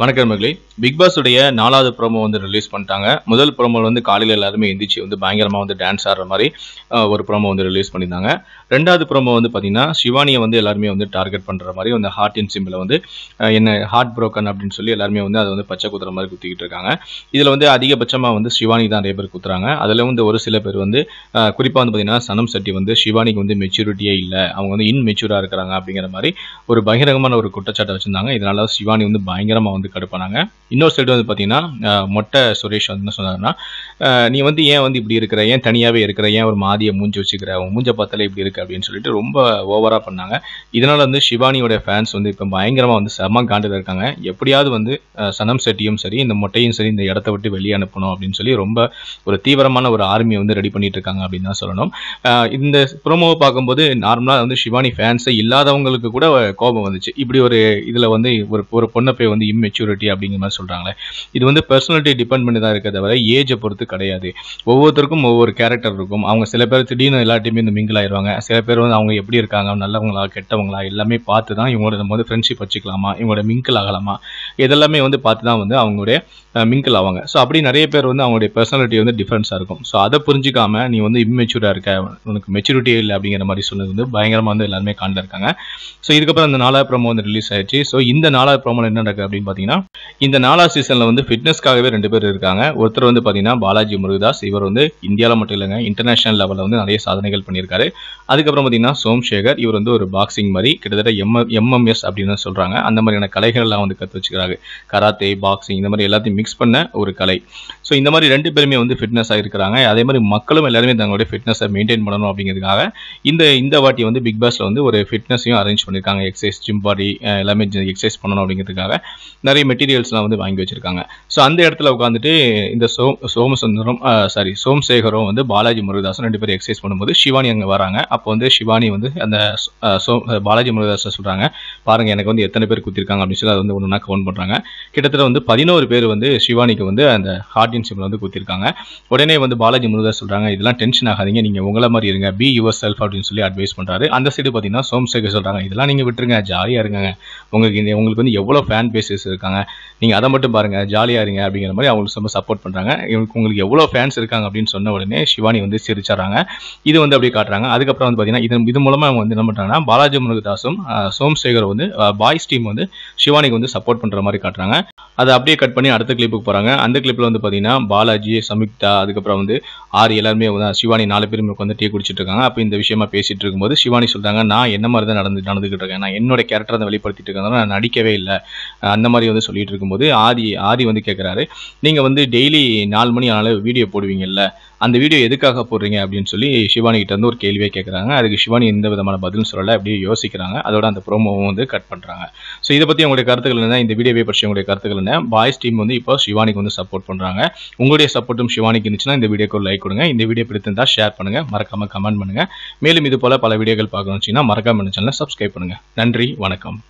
வணக்கம் மகளே big pass உடைய நாலாவது ப்ரோமோ வந்து ரிலீஸ் பண்ணிட்டாங்க முதல் ப்ரோமோவில் வந்து காலையில் எல்லாருமே எந்திரிச்சு வந்து பயங்கரமாக வந்து டான்ஸ் ஆடுற மாதிரி ஒரு ப்ரோமோ வந்து ரிலீஸ் பண்ணியிருந்தாங்க ரெண்டாவது ப்ரோமோ வந்து பார்த்தீங்கன்னா சிவானியை வந்து எல்லாருமே வந்து டார்கெட் பண்ணுற மாதிரி அந்த ஹார்ட் இன் சிம்பிளை வந்து என்ன ஹார்ட் ப்ரோக்கன் அப்படின்னு சொல்லி எல்லாருமே வந்து அதை வந்து பச்சை குத்துற மாதிரி குத்திக்கிட்டு இருக்காங்க இதில் வந்து அதிகபட்சமாக வந்து சிவானி தான் நிறைய பேர் குத்துறாங்க அதில் வந்து ஒரு சில பேர் வந்து குறிப்பாக வந்து பார்த்தீங்கன்னா சனம் செட்டி வந்து சிவானிக்கு வந்து மெச்சூரிட்டியே இல்லை அவங்க வந்து இன்மெச்சூராக இருக்கிறாங்க அப்படிங்கிற மாதிரி ஒரு பகிரங்கமான ஒரு குற்றச்சாட்டை வச்சுருந்தாங்க இதனால் சிவானி வந்து பயங்கரமாக வந்து கடுப்பானாங்க இன்னொரு சைடு வந்து பார்த்தீங்கன்னா மொட்டை சுரேஷ் வந்து என்ன சொன்னாங்கன்னா நீ வந்து ஏன் வந்து இப்படி இருக்கிற ஏன் தனியாகவே இருக்கிற ஏன் ஒரு மாதியை மூஞ்சி வச்சுக்கிற அவன் மூஞ்ச பார்த்தாலே இப்படி இருக்கு அப்படின்னு சொல்லிட்டு ரொம்ப ஓவராக பண்ணாங்க இதனால் வந்து சிவானியோட ஃபேன்ஸ் வந்து இப்போ பயங்கரமாக வந்து செம காண்டில் இருக்காங்க எப்படியாவது வந்து சனம் செட்டியும் சரி இந்த மொட்டையும் சரி இந்த இடத்த விட்டு வெளியே அனுப்பணும் அப்படின்னு சொல்லி ரொம்ப ஒரு தீவிரமான ஒரு ஆர்மியை வந்து ரெடி பண்ணிட்டு இருக்காங்க அப்படின்னு தான் சொல்லணும் இந்த ப்ரோமோவை பார்க்கும்போது நார்மலாக வந்து சிவானி ஃபேன்ஸே இல்லாதவங்களுக்கு கூட கோபம் வந்துச்சு இப்படி ஒரு இதில் வந்து ஒரு ஒரு பொண்ணை போய் வந்து இம் மெச்சூரிட்டி அப்படிங்கிற மாதிரி சொல்கிறாங்களே இது வந்து பர்சனாலிட்டி டிபெண்ட் பண்ணி தான் இருக்க தவிர ஏஜை பொறுத்து கிடையாது ஒவ்வொருத்தருக்கும் ஒவ்வொரு கேரக்டர் இருக்கும் அவங்க சில பேர் திடீர்னு எல்லாத்தையுமே இந்த மிங்கில் ஆயிடுவாங்க சில பேர் வந்து அவங்க எப்படி இருக்காங்க நல்லவங்களா கெட்டவங்களா எல்லாமே பார்த்து தான் இவங்களோட நம்ம வந்து ஃப்ரெண்ட்ஷிப் வச்சுக்கலாமா இவங்களோட மிங்கிள் ஆகலாமா இதெல்லாமே வந்து பார்த்து தான் வந்து அவங்களுடைய மிங்கிள் ஆவாங்க ஸோ அப்படி நிறைய பேர் வந்து அவங்களுடைய பர்சனாலிட்டி வந்து டிஃப்ரென்ஸாக இருக்கும் ஸோ அதை புரிஞ்சிக்காம நீ வந்து இம்மெச்சூராக இருக்க உனக்கு மெச்சூரிட்டியே இல்லை அப்படிங்கிற மாதிரி சொன்னது வந்து பயங்கரமாக வந்து எல்லாருமே காண்டிருக்காங்க ஸோ இதுக்கப்புறம் அந்த நாலாவது ப்ரோமோ வந்து ரிலீஸ் ஆயிடுச்சு ஸோ இந்த நாலாவது ப்ரோமோவில் என்ன நடக்குது அப்படின்னு பார்த்தீங்கன்னா பார்த்தீங்கன்னா இந்த நாலா சீசனில் வந்து ஃபிட்னஸ்க்காகவே ரெண்டு பேர் இருக்காங்க ஒருத்தர் வந்து பார்த்தீங்கன்னா பாலாஜி முருகதாஸ் இவர் வந்து இந்தியாவில் மட்டும் இல்லைங்க இன்டர்நேஷனல் லெவலில் வந்து நிறைய சாதனைகள் பண்ணியிருக்காரு அதுக்கப்புறம் பார்த்தீங்கன்னா சோம்சேகர் இவர் வந்து ஒரு பாக்ஸிங் மாதிரி கிட்டத்தட்ட எம் எம்எம்எஸ் அப்படின்னு சொல்கிறாங்க அந்த மாதிரியான கலைகள்லாம் வந்து கற்று வச்சுக்கிறாங்க கராத்தே பாக்ஸிங் இந்த மாதிரி எல்லாத்தையும் மிக்ஸ் பண்ண ஒரு கலை ஸோ இந்த மாதிரி ரெண்டு பேருமே வந்து ஃபிட்னஸ் ஆகிருக்கிறாங்க அதே மாதிரி மக்களும் எல்லாருமே தங்களுடைய ஃபிட்னஸை மெயின்டைன் பண்ணணும் அப்படிங்கிறதுக்காக இந்த இந்த வாட்டி வந்து பிக் பாஸில் வந்து ஒரு ஃபிட்னஸையும் அரேஞ்ச் பண்ணியிருக்காங்க எக்ஸசைஸ் ஜிம் பாடி எல்லாமே எக்ஸசைஸ் பண்ணணும் அப்படிங்கிறதுக்காக நிறைய மெட்டீரியல்ஸ்லாம் வந்து வாங்கி வச்சுருக்காங்க ஸோ அந்த இடத்துல உட்காந்துட்டு இந்த சோம் சோமசுந்தரம் சாரி சோம்சேகரும் வந்து பாலாஜி முருகதாசன் ரெண்டு பேரும் எக்ஸசைஸ் பண்ணும்போது சிவானி அங்கே வராங்க அப்போ வந்து சிவானி வந்து அந்த சோ பாலாஜி முருகதாசன் சொல்கிறாங்க பாருங்கள் எனக்கு வந்து எத்தனை பேர் குத்திருக்காங்க அப்படின்னு சொல்லி அதை வந்து ஒன்றுனா கவுண்ட் பண்ணுறாங்க கிட்டத்தட்ட வந்து பதினோரு பேர் வந்து சிவானிக்கு வந்து அந்த ஹார்டின் சிம்மில் வந்து குத்திருக்காங்க உடனே வந்து பாலாஜி முருகா சொல்கிறாங்க இதெல்லாம் டென்ஷன் ஆகாதீங்க நீங்கள் உங்களை மாதிரி இருங்க பி யுவர் செல்ஃப் அப்படின்னு சொல்லி அட்வைஸ் பண்ணுறாரு அந்த சைடு பார்த்தீங்கன்னா சோம்சேகர் சொல்கிறாங்க இதெல்லாம் நீங்கள் விட்டுருங்க ஜாலியாக இருங்க உங்களுக்கு இந்த உங்களுக்கு வந்து எவ்வளோ ஃபேன் பேசஸ் இருக்காங்க நீங்கள் அதை மட்டும் பாருங்கள் ஜாலியாக இருங்க அப்படிங்கிற மாதிரி அவங்களுக்கு ரொம்ப சப்போர்ட் பண்ணுறாங்க உங்களுக்கு எவ்வளோ ஃபேன்ஸ் இருக்காங்க அப்படின்னு சொன்ன உடனே சிவானி வந்து சிரிச்சாராங்க இது வந்து அப்படியே காட்டுறாங்க அதுக்கப்புறம் வந்து பார்த்தீங்கன்னா இது இது மூலமாக அவங்க வந்து என்ன பண்ணுறாங்கன்னா பாலாஜி முருகதாசும் சோம்சேகர் வந்து பாய்ஸ் டீம் வந்து சிவானிக்கு வந்து சப்போர்ட் பண்ணுற மாதிரி காட்டுறாங்க அதை அப்படியே கட் பண்ணி அடுத்த கிளிப்புக்கு போகிறாங்க அந்த கிளிப்பில் வந்து பார்த்தீங்கன்னா பாலாஜி சமிக்தா அதுக்கப்புறம் வந்து ஆறு எல்லாருமே சிவானி நாலு பேரும் வந்து டீ குடிச்சிட்டு இருக்காங்க அப்போ இந்த விஷயமா பேசிட்டு இருக்கும்போது சிவானி சொல்கிறாங்க நான் என்ன மாதிரி தான் நடந்து நடந்துகிட்டு இருக்கேன் நான் என்னோட கேரக்டர் அதை வெளிப்படுத்திட்டு இருக்கேன் நான் நடிக்கவே இல்லை அந்த மாதிரி வந்து சொல்லிட்டு இருக்கும்போது ஆதி ஆதி வந்து கேட்குறாரு நீங்கள் வந்து டெய்லி நாலு மணி ஆனால் வீடியோ போடுவீங்கல்ல அந்த வீடியோ எதுக்காக போடுறீங்க அப்படின்னு சொல்லி சிவானி கிட்ட வந்து ஒரு கேள்வியே கேட்குறாங்க அதுக்கு சிவானி எந்த விதமான பதிலும் சொல்லலை அப்படியே யோசிக்கிறாங்க அதோட அந்த ப்ரோமோவும் வந்து கட் பண்ணுறாங்க ஸோ இதை பற்றி உங்களுடைய கருத்துக்கள் என்ன இந்த வீடியோவை பற்றி உங்களுடைய கருத்துக்கள் என்ன பாய்ஸ் டீம் வந்து இப்போ சிவானிக்கு வந்து சப்போர்ட் பண்ணுறாங்க உங்களுடைய சப்போர்ட்டும் சிவானிக்கு இருந்துச்சுன்னா இந்த வீடியோக்கு லைக் கொடுங்க இந்த வீடியோ பிடித்திருந்தா ஷேர் பண்ணுங்கள் மறக்காமல் கமெண்ட் பண்ணுங்கள் மேலும் இது போல் பல வீடியோக்கள் பார்க்கணுச்சுன்னா மறக்காமல் சேனலை சப்ஸ்கிரைப் பண்ணுங்கள் நன்றி வணக்கம்